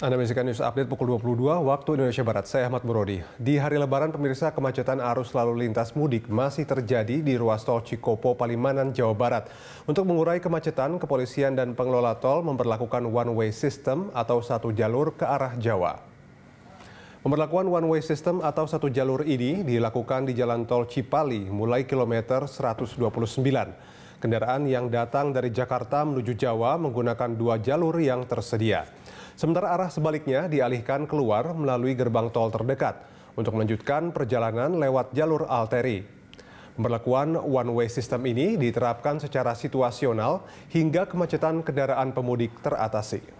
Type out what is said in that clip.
Anda menyaksikan news update pukul 22 waktu Indonesia Barat. Saya Ahmad Burodi. Di hari lebaran, pemirsa kemacetan arus lalu lintas mudik masih terjadi di ruas tol Cikopo, Palimanan, Jawa Barat. Untuk mengurai kemacetan, kepolisian dan pengelola tol memperlakukan one-way system atau satu jalur ke arah Jawa. Pemberlakuan one-way system atau satu jalur ini dilakukan di jalan tol Cipali mulai kilometer 129. Kendaraan yang datang dari Jakarta menuju Jawa menggunakan dua jalur yang tersedia. Sementara arah sebaliknya dialihkan keluar melalui gerbang tol terdekat untuk melanjutkan perjalanan lewat jalur alteri. Pemberlakuan one-way system ini diterapkan secara situasional hingga kemacetan kendaraan pemudik teratasi.